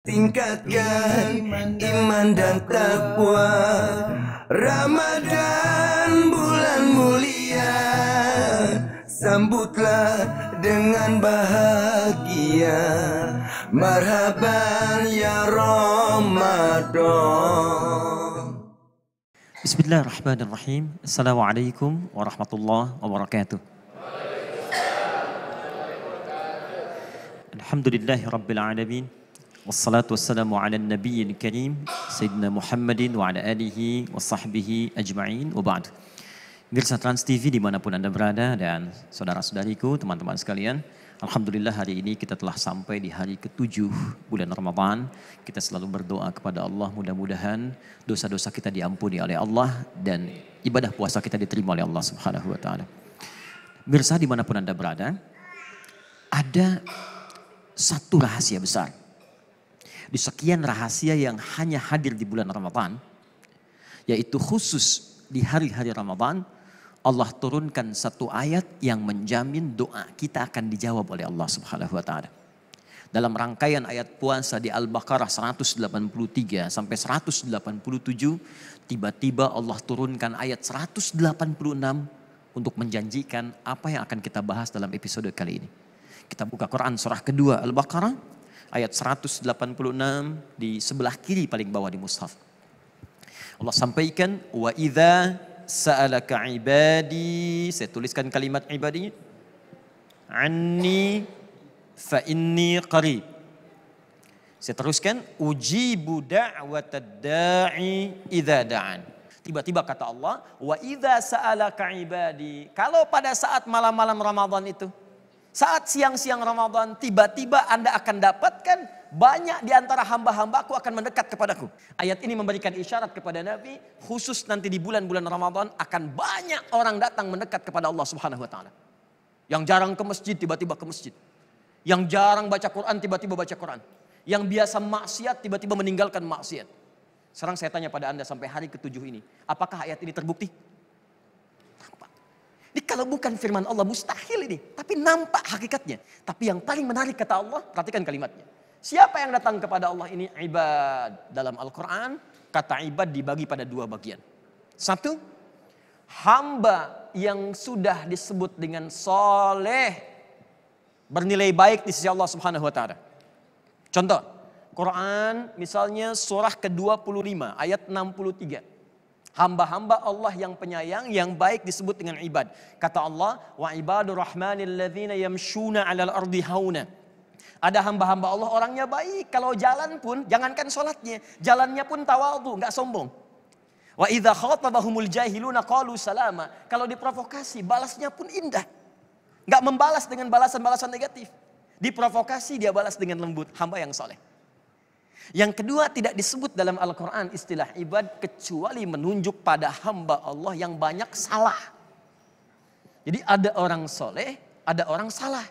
Tingkatkan iman dan takwa Ramadan bulan mulia Sambutlah dengan bahagia Marhaban ya Ramadan Bismillahirrahmanirrahim Assalamualaikum warahmatullahi wabarakatuh Alhamdulillahi rabbil alamin Wassalatu wassalamu ala nabiyyin karim Sayyidina Muhammadin wa ala alihi wa sahbihi ajma'in wa ba'd Mirsa Trans TV dimanapun Anda berada dan saudara-saudariku, teman-teman sekalian Alhamdulillah hari ini kita telah sampai di hari ketujuh bulan Ramadan Kita selalu berdoa kepada Allah mudah-mudahan dosa-dosa kita diampuni oleh Allah Dan ibadah puasa kita diterima oleh Allah subhanahu wa ta'ala Mirsa dimanapun Anda berada Ada satu rahasia besar di sekian rahasia yang hanya hadir di bulan Ramadhan, yaitu khusus di hari-hari Ramadhan, Allah turunkan satu ayat yang menjamin doa kita akan dijawab oleh Allah Subhanahu wa taala. Dalam rangkaian ayat puasa di Al-Baqarah 183 sampai 187, tiba-tiba Allah turunkan ayat 186 untuk menjanjikan apa yang akan kita bahas dalam episode kali ini. Kita buka Quran surah kedua Al-Baqarah ayat 186 di sebelah kiri paling bawah di mushaf. Allah sampaikan wa idza sa'alaka ibadi saya tuliskan kalimat ibadinya anni fa inni qarib saya teruskan ujibu da'watad da'i idza da'an tiba-tiba kata Allah wa idza sa'alaka ibadi kalau pada saat malam-malam Ramadan itu saat siang-siang Ramadan tiba-tiba Anda akan dapatkan banyak di antara hamba-hambaku akan mendekat kepadaku. Ayat ini memberikan isyarat kepada Nabi khusus nanti di bulan-bulan Ramadan akan banyak orang datang mendekat kepada Allah Subhanahu wa taala. Yang jarang ke masjid tiba-tiba ke masjid. Yang jarang baca Quran tiba-tiba baca Quran. Yang biasa maksiat tiba-tiba meninggalkan maksiat. Sekarang saya tanya pada Anda sampai hari ketujuh ini, apakah ayat ini terbukti? Ini kalau bukan firman Allah mustahil ini. Tapi nampak hakikatnya. Tapi yang paling menarik kata Allah, perhatikan kalimatnya. Siapa yang datang kepada Allah ini ibad. Dalam Al-Quran, kata ibad dibagi pada dua bagian. Satu, hamba yang sudah disebut dengan soleh. Bernilai baik di sisi Allah subhanahu wa ta'ala. Contoh, Quran misalnya surah ke-25 ayat 63. Hamba-hamba Allah yang penyayang, yang baik disebut dengan ibad. Kata Allah, wa ibadur rahmanil ladzina yamshuna 'alal ardi hauna. Ada hamba-hamba Allah orangnya baik, kalau jalan pun jangankan sholatnya, jalannya pun tawadu, nggak sombong. Wa idha khotabahumul jahiluna qalu salama. Kalau diprovokasi, balasnya pun indah. Nggak membalas dengan balasan-balasan negatif. Diprovokasi dia balas dengan lembut, hamba yang soleh. Yang kedua tidak disebut dalam Al-Quran istilah ibad kecuali menunjuk pada hamba Allah yang banyak salah. Jadi ada orang soleh, ada orang salah.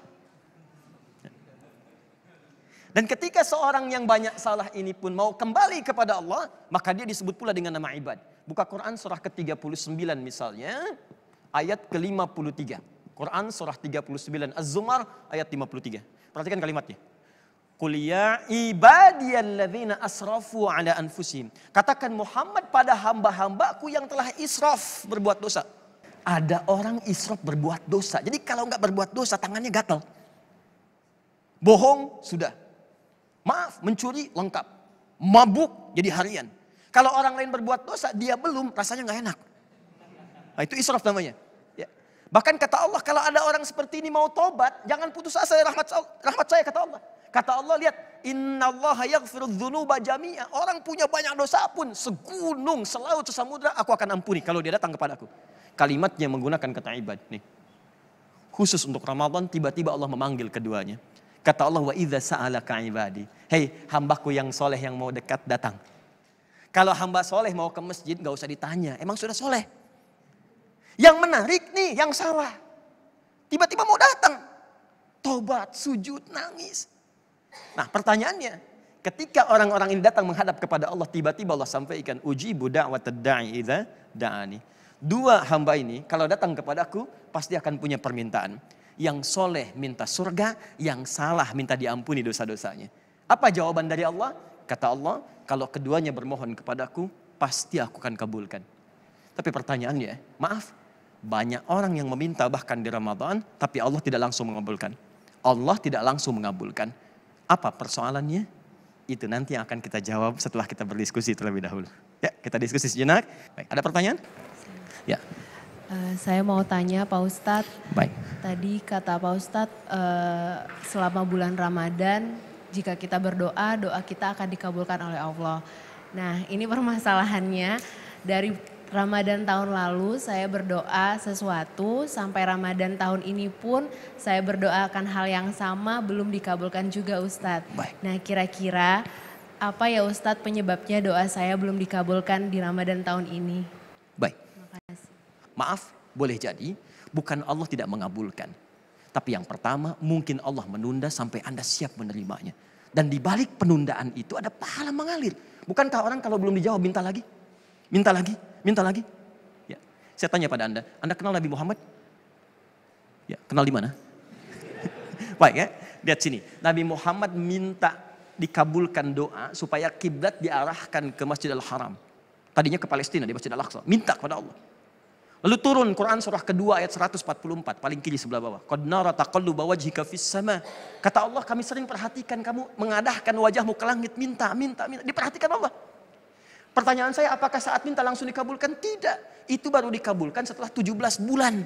Dan ketika seorang yang banyak salah ini pun mau kembali kepada Allah, maka dia disebut pula dengan nama ibad. Buka Quran surah ke-39 misalnya, ayat ke-53. Quran surah 39, Az-Zumar ayat 53. Perhatikan kalimatnya. Qul ya ibadiyalladzina asrafu ala anfusim. Katakan Muhammad pada hamba-hambaku yang telah israf berbuat dosa. Ada orang israf berbuat dosa. Jadi kalau nggak berbuat dosa tangannya gatel. Bohong sudah. Maaf, mencuri lengkap. Mabuk jadi harian. Kalau orang lain berbuat dosa, dia belum, rasanya nggak enak. Nah, itu israf namanya. Ya. Bahkan kata Allah, kalau ada orang seperti ini mau tobat, jangan putus asa ya, rahmat, rahmat saya, kata Allah. Kata Allah lihat, Inna Allah jami'a. Orang punya banyak dosa pun, segunung, selaut, sesamudra, aku akan ampuni kalau dia datang kepadaku. Kalimatnya menggunakan kata ibad. Nih. Khusus untuk Ramadan, tiba-tiba Allah memanggil keduanya. Kata Allah, wa idza sa'alaka ibadi. Hei, hambaku yang soleh yang mau dekat datang. Kalau hamba soleh mau ke masjid, gak usah ditanya. Emang sudah soleh? Yang menarik nih, yang salah. Tiba-tiba mau datang. Tobat, sujud, nangis. Nah pertanyaannya, ketika orang-orang ini datang menghadap kepada Allah, tiba-tiba Allah sampaikan, uji budak wa tedai ini, da'ani. Dua hamba ini kalau datang kepada Aku pasti akan punya permintaan. Yang soleh minta surga, yang salah minta diampuni dosa-dosanya. Apa jawaban dari Allah? Kata Allah, kalau keduanya bermohon kepada Aku pasti aku akan kabulkan. Tapi pertanyaannya, maaf, banyak orang yang meminta bahkan di Ramadan, tapi Allah tidak langsung mengabulkan. Allah tidak langsung mengabulkan apa persoalannya? Itu nanti yang akan kita jawab setelah kita berdiskusi terlebih dahulu. Ya, kita diskusi sejenak. Baik, ada pertanyaan? Ya. Uh, saya mau tanya Pak Ustadz. Baik. Tadi kata Pak Ustadz, uh, selama bulan Ramadan, jika kita berdoa, doa kita akan dikabulkan oleh Allah. Nah, ini permasalahannya dari Ramadan tahun lalu saya berdoa sesuatu, sampai Ramadan tahun ini pun saya berdoakan hal yang sama belum dikabulkan juga Ustadz. Baik. Nah kira-kira apa ya Ustadz penyebabnya doa saya belum dikabulkan di Ramadan tahun ini? Baik. Maaf, boleh jadi bukan Allah tidak mengabulkan. Tapi yang pertama mungkin Allah menunda sampai Anda siap menerimanya. Dan di balik penundaan itu ada pahala mengalir. Bukankah orang kalau belum dijawab minta lagi? Minta lagi? Minta lagi. Ya. Saya tanya pada Anda, Anda kenal Nabi Muhammad? Ya, kenal di mana? Baik ya, lihat sini. Nabi Muhammad minta dikabulkan doa supaya kiblat diarahkan ke Masjid Al Haram. Tadinya ke Palestina di Masjid Al-Aqsa, minta kepada Allah. Lalu turun Quran surah kedua ayat 144 paling kiri sebelah bawah. Qad nara sama. Kata Allah kami sering perhatikan kamu mengadahkan wajahmu ke langit minta minta minta diperhatikan Allah. Pertanyaan saya apakah saat minta langsung dikabulkan? Tidak. Itu baru dikabulkan setelah 17 bulan.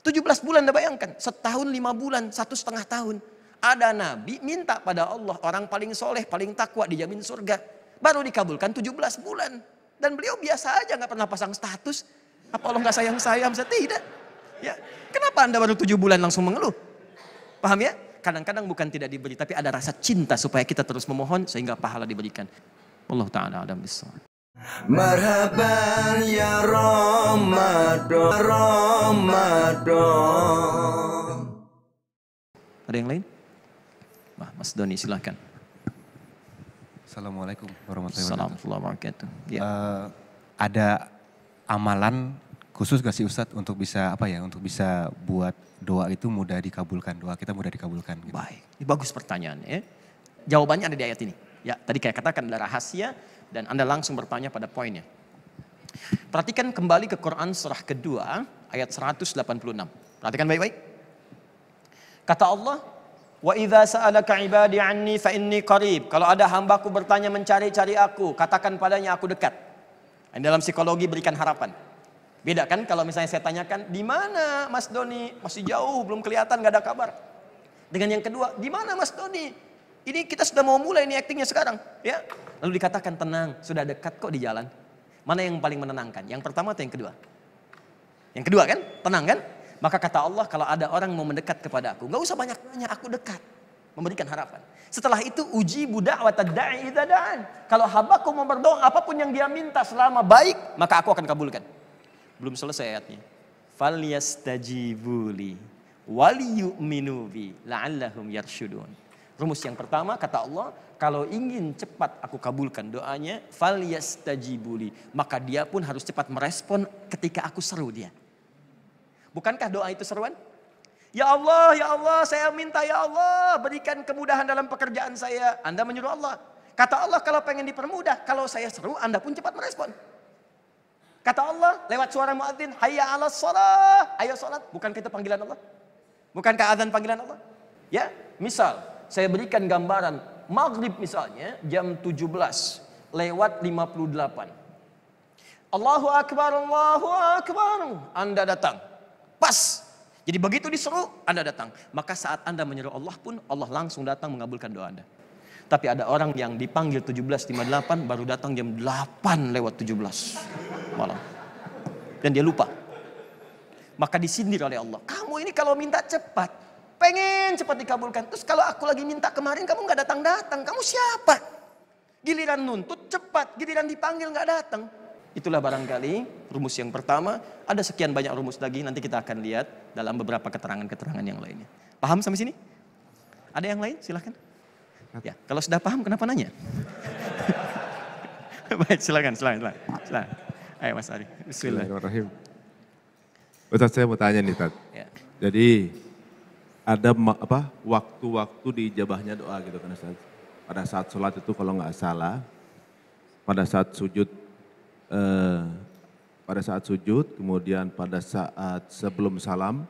17 bulan anda bayangkan. Setahun lima bulan, satu setengah tahun. Ada nabi minta pada Allah. Orang paling soleh, paling takwa dijamin surga. Baru dikabulkan 17 bulan. Dan beliau biasa aja gak pernah pasang status. Apa Allah gak sayang saya? Bisa, tidak. Ya, kenapa anda baru 7 bulan langsung mengeluh? Paham ya? Kadang-kadang bukan tidak diberi, tapi ada rasa cinta supaya kita terus memohon sehingga pahala diberikan. Allah taala alam bissawab. Marhaban ya Ramadan ya Ramadan Ada yang lain? Wah, Mas Doni silahkan Assalamualaikum warahmatullahi wabarakatuh. Assalamualaikum wabarakatuh. Ya. Uh, ada amalan khusus gak sih Ustadz untuk bisa apa ya untuk bisa buat doa itu mudah dikabulkan doa kita mudah dikabulkan gitu. baik ini bagus pertanyaan ya jawabannya ada di ayat ini Ya, tadi kayak katakan adalah rahasia dan Anda langsung bertanya pada poinnya. Perhatikan kembali ke Quran surah kedua ayat 186. Perhatikan baik-baik. Kata Allah, Wa idza sa'alaka ibadi anni fa inni qarib. Kalau ada hambaku bertanya mencari-cari aku, katakan padanya aku dekat. Dan dalam psikologi berikan harapan. Beda kan kalau misalnya saya tanyakan, di mana Mas Doni? Masih jauh, belum kelihatan, gak ada kabar. Dengan yang kedua, di mana Mas Doni? Ini kita sudah mau mulai ini aktingnya sekarang, ya. Lalu dikatakan tenang, sudah dekat kok di jalan. Mana yang paling menenangkan? Yang pertama atau yang kedua? Yang kedua kan? Tenang kan? Maka kata Allah kalau ada orang mau mendekat kepada aku, nggak usah banyak nanya, aku dekat. Memberikan harapan. Setelah itu uji budak watadai idadan. Kalau hambaku mau berdoa apapun yang dia minta selama baik, maka aku akan kabulkan. Belum selesai ayatnya. Faliyastajibuli yastajibuli la'allahum yarsyudun. Rumus yang pertama kata Allah, kalau ingin cepat aku kabulkan doanya, fal yastajibuli. Maka dia pun harus cepat merespon ketika aku seru dia. Bukankah doa itu seruan? Ya Allah, ya Allah, saya minta ya Allah, berikan kemudahan dalam pekerjaan saya. Anda menyuruh Allah. Kata Allah kalau pengen dipermudah, kalau saya seru Anda pun cepat merespon. Kata Allah lewat suara muadzin, hayya 'ala shalah. Ayo salat, bukankah itu panggilan Allah? Bukankah azan panggilan Allah? Ya, misal saya berikan gambaran, maghrib misalnya jam 17 lewat 58. Allahu Akbar, Allahu Akbar. Anda datang. Pas. Jadi begitu diseru, Anda datang. Maka saat Anda menyeru Allah pun, Allah langsung datang mengabulkan doa Anda. Tapi ada orang yang dipanggil 17.58 baru datang jam 8 lewat 17 malam. Dan dia lupa. Maka disindir oleh Allah. Kamu ini kalau minta cepat, Pengen cepat dikabulkan. Terus kalau aku lagi minta kemarin kamu nggak datang-datang. Kamu siapa? Giliran nuntut cepat, giliran dipanggil nggak datang. Itulah barangkali rumus yang pertama. Ada sekian banyak rumus lagi nanti kita akan lihat dalam beberapa keterangan-keterangan yang lainnya. Paham sampai sini? Ada yang lain? Silahkan. Ya, kalau sudah paham kenapa nanya? Baik, silakan, silakan, silakan. silakan. Ayo Mas Ari. Bismillahirrahmanirrahim. Ustaz saya mau tanya nih Tad. Ya. Jadi ada apa waktu-waktu di jabahnya doa gitu kan Ustaz. Pada saat sholat itu kalau nggak salah, pada saat sujud, eh, pada saat sujud, kemudian pada saat sebelum salam,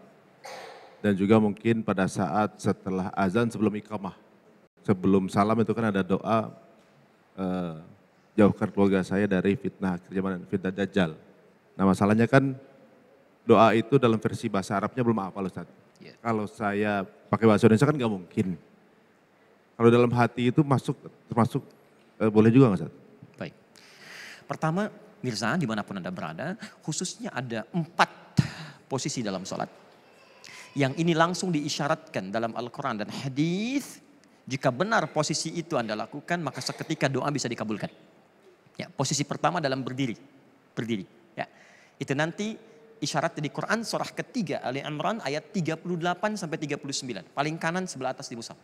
dan juga mungkin pada saat setelah azan sebelum ikamah. Sebelum salam itu kan ada doa eh, jauhkan keluarga saya dari fitnah kerjaman fitnah dajjal. Nah masalahnya kan doa itu dalam versi bahasa Arabnya belum apa Ustaz. Yeah. Kalau saya pakai bahasa Indonesia kan nggak mungkin. Kalau dalam hati itu masuk termasuk eh, boleh juga nggak Ustaz? Baik. Pertama, Mirza dimanapun Anda berada, khususnya ada empat posisi dalam sholat. Yang ini langsung diisyaratkan dalam Al-Quran dan hadis. Jika benar posisi itu Anda lakukan, maka seketika doa bisa dikabulkan. Ya, posisi pertama dalam berdiri. Berdiri. Ya. Itu nanti isyarat di Quran surah ketiga Ali Imran ayat 38 sampai 39. Paling kanan sebelah atas di musaf.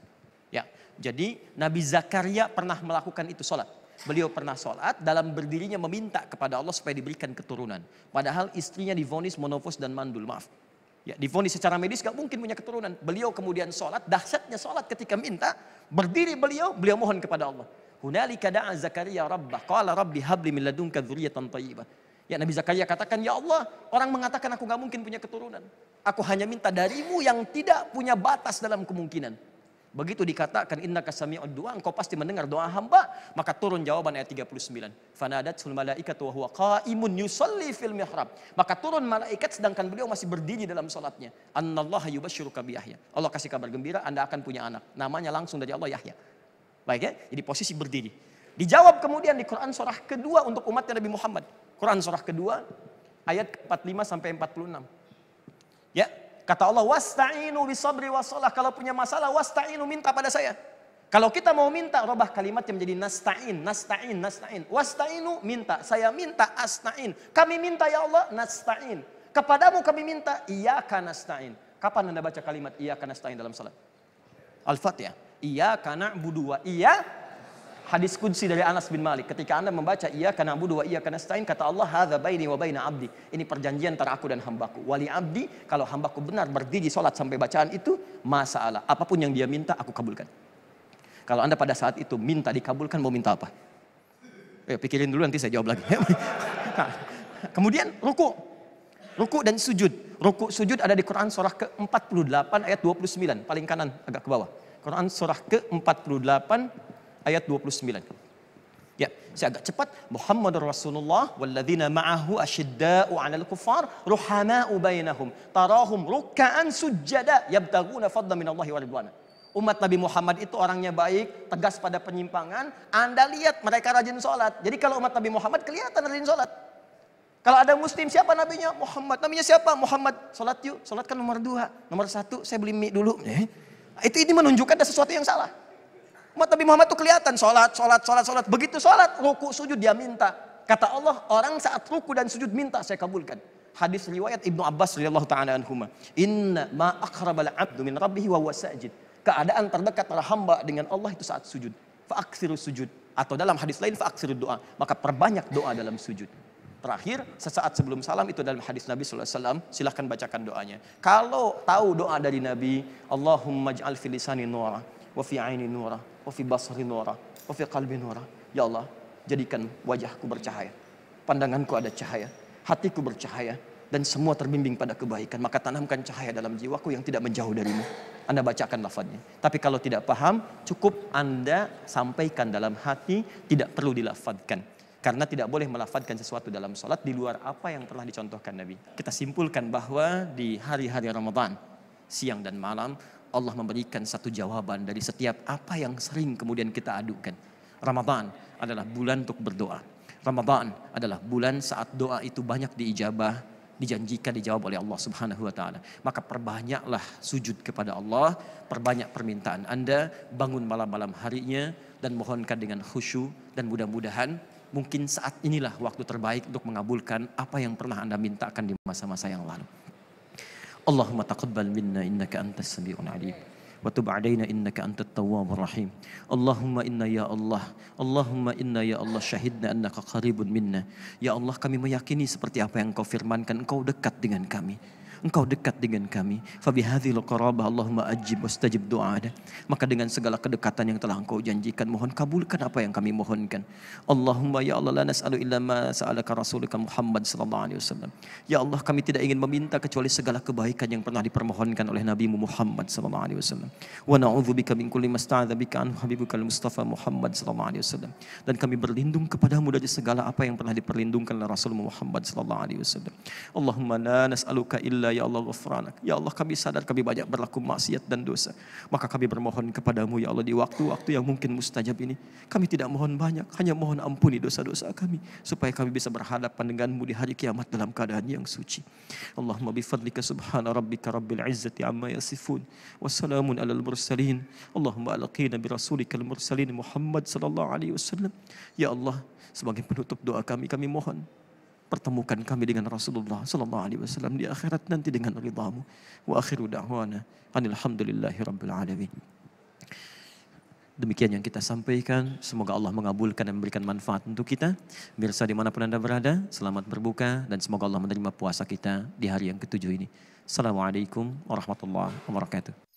Ya. Jadi Nabi Zakaria pernah melakukan itu salat. Beliau pernah solat dalam berdirinya meminta kepada Allah supaya diberikan keturunan. Padahal istrinya divonis monofos dan mandul, maaf. Ya, divonis secara medis gak mungkin punya keturunan. Beliau kemudian solat dahsyatnya solat ketika minta, berdiri beliau, beliau mohon kepada Allah. Hunalika da'a Zakaria rabbah, qala rabbi habli min ladunka dzurriatan thayyibah. Ya Nabi Zakaria katakan, Ya Allah, orang mengatakan aku gak mungkin punya keturunan. Aku hanya minta darimu yang tidak punya batas dalam kemungkinan. Begitu dikatakan, Inna kasami doa, engkau pasti mendengar doa hamba. Maka turun jawaban ayat 39. Fanadat sul malaikat wa huwa qaimun yusalli fil mihrab. Maka turun malaikat sedangkan beliau masih berdiri dalam sholatnya. Annallaha yubashiruka bi Yahya. Allah kasih kabar gembira, anda akan punya anak. Namanya langsung dari Allah Yahya. Baik ya, jadi posisi berdiri. Dijawab kemudian di Quran surah kedua untuk umatnya Nabi Muhammad. Quran surah kedua ayat 45 sampai 46. Ya, kata Allah wasta'inu bisabri wasalah. Kalau punya masalah wasta'inu minta pada saya. Kalau kita mau minta, robah kalimatnya menjadi nasta'in, nasta'in, nasta'in. Wasta'inu minta, saya minta asta'in. Kami minta ya Allah, nasta'in. Kepadamu kami minta, iya nasta'in. Kapan Anda baca kalimat iya nasta'in dalam salat? Al-Fatihah. Iya na'budu wa iya hadis kunci dari Anas bin Malik. Ketika Anda membaca Ia karena Abu wa iya karena stain, kata Allah, hadza baini wa abdi. Ini perjanjian antara aku dan hambaku. Wali abdi, kalau hambaku benar berdiri sholat sampai bacaan itu, masalah. Apapun yang dia minta, aku kabulkan. Kalau Anda pada saat itu minta dikabulkan, mau minta apa? Eh, pikirin dulu nanti saya jawab lagi. Nah, kemudian ruku. Ruku dan sujud. Ruku sujud ada di Quran surah ke-48 ayat 29, paling kanan agak ke bawah. Quran surah ke-48 ayat 29. Ya, saya agak cepat. Muhammad Rasulullah walladzina ma'ahu asyidda'u 'alal kufar ruhama'u bainahum tarahum ruk'an sujada yabtaguna fadlan Allah wa Umat Nabi Muhammad itu orangnya baik, tegas pada penyimpangan. Anda lihat mereka rajin sholat. Jadi kalau umat Nabi Muhammad kelihatan rajin sholat. Kalau ada muslim siapa nabinya? Muhammad. Nabinya siapa? Muhammad. Sholat yuk. Sholat kan nomor dua. Nomor satu saya beli mie dulu. Eh? Itu ini menunjukkan ada sesuatu yang salah. Umat Nabi Muhammad itu kelihatan sholat, sholat, sholat, sholat. Begitu sholat, ruku, sujud dia minta. Kata Allah, orang saat ruku dan sujud minta saya kabulkan. Hadis riwayat Ibnu Abbas radhiyallahu taala Inna ma akhrabal abdu min rabbihi wa sajid. Keadaan terdekat para hamba dengan Allah itu saat sujud. Fa'aksiru sujud. Atau dalam hadis lain fa'aksiru doa. Maka perbanyak doa dalam sujud. Terakhir, sesaat sebelum salam itu dalam hadis Nabi SAW, silahkan bacakan doanya. Kalau tahu doa dari Nabi, Allahumma ja'al filisani nora wa fi aini nura, wa fi basri nura, wa fi qalbi nura. Ya Allah, jadikan wajahku bercahaya. Pandanganku ada cahaya, hatiku bercahaya, dan semua terbimbing pada kebaikan. Maka tanamkan cahaya dalam jiwaku yang tidak menjauh darimu. Anda bacakan lafadnya. Tapi kalau tidak paham, cukup Anda sampaikan dalam hati, tidak perlu dilafadkan. Karena tidak boleh melafadkan sesuatu dalam sholat di luar apa yang telah dicontohkan Nabi. Kita simpulkan bahwa di hari-hari Ramadan, siang dan malam, Allah memberikan satu jawaban dari setiap apa yang sering kemudian kita adukan. Ramadan adalah bulan untuk berdoa. Ramadan adalah bulan saat doa itu banyak diijabah, dijanjikan dijawab oleh Allah Subhanahu wa taala. Maka perbanyaklah sujud kepada Allah, perbanyak permintaan Anda, bangun malam-malam harinya dan mohonkan dengan khusyuk dan mudah-mudahan mungkin saat inilah waktu terbaik untuk mengabulkan apa yang pernah Anda mintakan di masa-masa yang lalu. Allahumma taqabbal minna innaka anta sami'un alim. وتب علينا إنك أنت التواب الرحيم اللهم إنا يا الله Allahumma إنا ya, ya Allah syahidna annaka qaribun minna ya Allah kami meyakini seperti apa yang kau firmankan engkau dekat dengan kami engkau dekat dengan kami. Fabihadzil qarabah Allahumma ajib wastajib du'ana. Maka dengan segala kedekatan yang telah engkau janjikan, mohon kabulkan apa yang kami mohonkan. Allahumma ya Allah la nas'alu illa ma sa'alaka rasulika Muhammad sallallahu alaihi wasallam. Ya Allah kami tidak ingin meminta kecuali segala kebaikan yang pernah dipermohonkan oleh Nabi Muhammad sallallahu alaihi wasallam. Wa na'udzubika min kulli masta'adzabika an habibukal Mustafa Muhammad sallallahu alaihi wasallam. Dan kami berlindung kepadamu dari segala apa yang pernah diperlindungkan oleh Rasul Muhammad sallallahu alaihi wasallam. Allahumma la nas'aluka illa ya Allah ghafranak. Ya Allah kami sadar kami banyak berlaku maksiat dan dosa. Maka kami bermohon kepadamu ya Allah di waktu-waktu yang mungkin mustajab ini. Kami tidak mohon banyak, hanya mohon ampuni dosa-dosa kami. Supaya kami bisa berhadapan denganmu di hari kiamat dalam keadaan yang suci. Allahumma bifadlika subhana rabbika rabbil izzati amma yasifun. Wassalamun alal mursalin. Allahumma alaqina birasulikal mursalin Muhammad sallallahu alaihi wasallam. Ya Allah, sebagai penutup doa kami, kami mohon pertemukan kami dengan Rasulullah sallallahu alaihi wasallam di akhirat nanti dengan ridhamu wa akhiru da'wana alhamdulillahi rabbil alamin Demikian yang kita sampaikan. Semoga Allah mengabulkan dan memberikan manfaat untuk kita. Mirsa dimanapun Anda berada, selamat berbuka. Dan semoga Allah menerima puasa kita di hari yang ketujuh ini. Assalamualaikum warahmatullahi wabarakatuh.